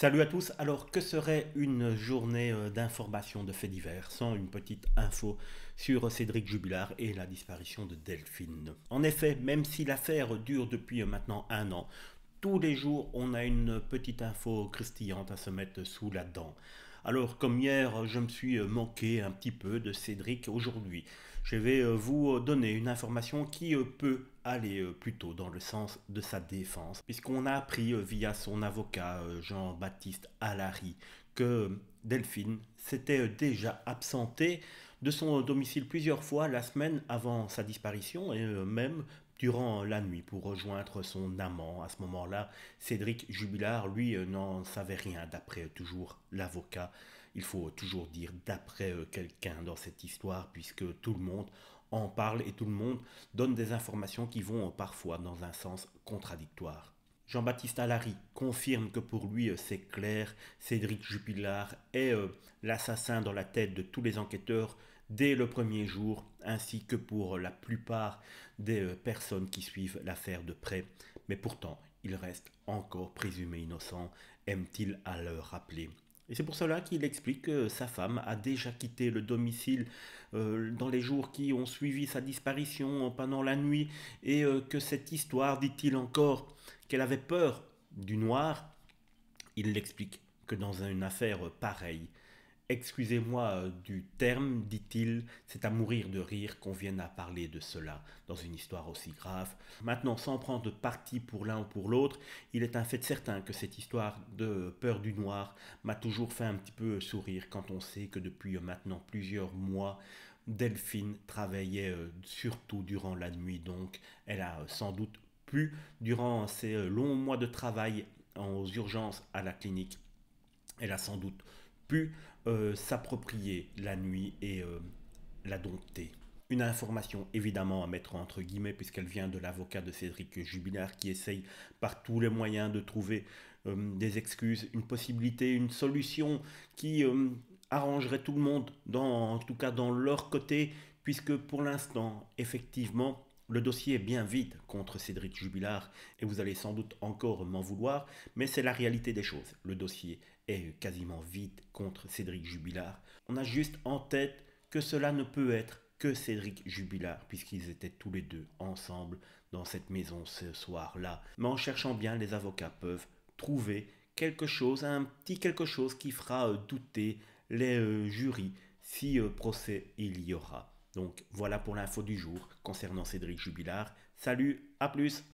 Salut à tous, alors que serait une journée euh, d'information de faits divers sans une petite info sur Cédric Jubilard et la disparition de Delphine En effet, même si l'affaire dure depuis euh, maintenant un an, tous les jours on a une petite info cristillante à se mettre sous la dent. Alors, comme hier, je me suis euh, manqué un petit peu de Cédric aujourd'hui. Je vais euh, vous euh, donner une information qui peut aller plutôt dans le sens de sa défense, puisqu'on a appris via son avocat Jean-Baptiste Alary que Delphine s'était déjà absentée de son domicile plusieurs fois la semaine avant sa disparition et euh, même durant la nuit pour rejoindre son amant. À ce moment-là, Cédric Jubilard, lui, euh, n'en savait rien, d'après euh, toujours l'avocat. Il faut toujours dire d'après quelqu'un dans cette histoire, puisque tout le monde en parle et tout le monde donne des informations qui vont parfois dans un sens contradictoire. Jean-Baptiste Alary confirme que pour lui, euh, c'est clair, Cédric Jupillard est euh, l'assassin dans la tête de tous les enquêteurs dès le premier jour, ainsi que pour euh, la plupart des personnes qui suivent l'affaire de près. Mais pourtant, il reste encore présumé innocent, aime-t-il à le rappeler. Et c'est pour cela qu'il explique que sa femme a déjà quitté le domicile euh, dans les jours qui ont suivi sa disparition pendant la nuit et euh, que cette histoire, dit-il encore, qu'elle avait peur du noir, il l'explique que dans une affaire pareille, Excusez-moi euh, du terme, dit-il, c'est à mourir de rire qu'on vienne à parler de cela dans une histoire aussi grave. Maintenant, sans prendre parti pour l'un ou pour l'autre, il est un fait certain que cette histoire de peur du noir m'a toujours fait un petit peu sourire quand on sait que depuis euh, maintenant plusieurs mois, Delphine travaillait euh, surtout durant la nuit, donc elle a sans doute pu, durant ces longs mois de travail aux urgences à la clinique, elle a sans doute euh, s'approprier la nuit et euh, la dompter. Une information évidemment à mettre entre guillemets puisqu'elle vient de l'avocat de Cédric Jubilard qui essaye par tous les moyens de trouver euh, des excuses, une possibilité, une solution qui arrangerait tout le monde, dans, en tout cas dans leur côté, puisque pour l'instant effectivement le dossier est bien vide contre Cédric Jubilard et vous allez sans doute encore m'en vouloir, mais c'est la réalité des choses. Le dossier est quasiment vide contre Cédric Jubilard. On a juste en tête que cela ne peut être que Cédric Jubilard, puisqu'ils étaient tous les deux ensemble dans cette maison ce soir-là. Mais en cherchant bien, les avocats peuvent trouver quelque chose, un petit quelque chose qui fera euh, douter les euh, jurys si euh, procès il y aura. Donc voilà pour l'info du jour concernant Cédric Jubilard. Salut, à plus